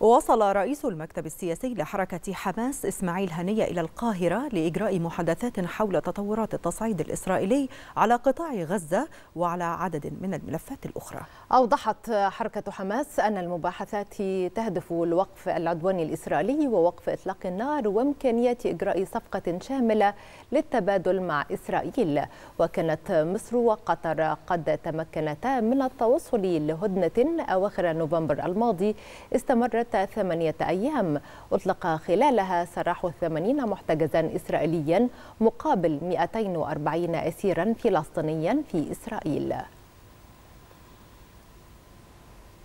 وصل رئيس المكتب السياسي لحركة حماس إسماعيل هنية إلى القاهرة لإجراء محادثات حول تطورات التصعيد الإسرائيلي على قطاع غزة وعلى عدد من الملفات الأخرى أوضحت حركة حماس أن المباحثات تهدف لوقف العدوان الإسرائيلي ووقف إطلاق النار وإمكانية إجراء صفقة شاملة للتبادل مع إسرائيل وكانت مصر وقطر قد تمكنتا من التوصل لهدنة أواخر نوفمبر الماضي استمرت لمده ثمانية أيام أطلق خلالها سراح الثمانين محتجزا إسرائيليا مقابل 240 أسيرا فلسطينيا في إسرائيل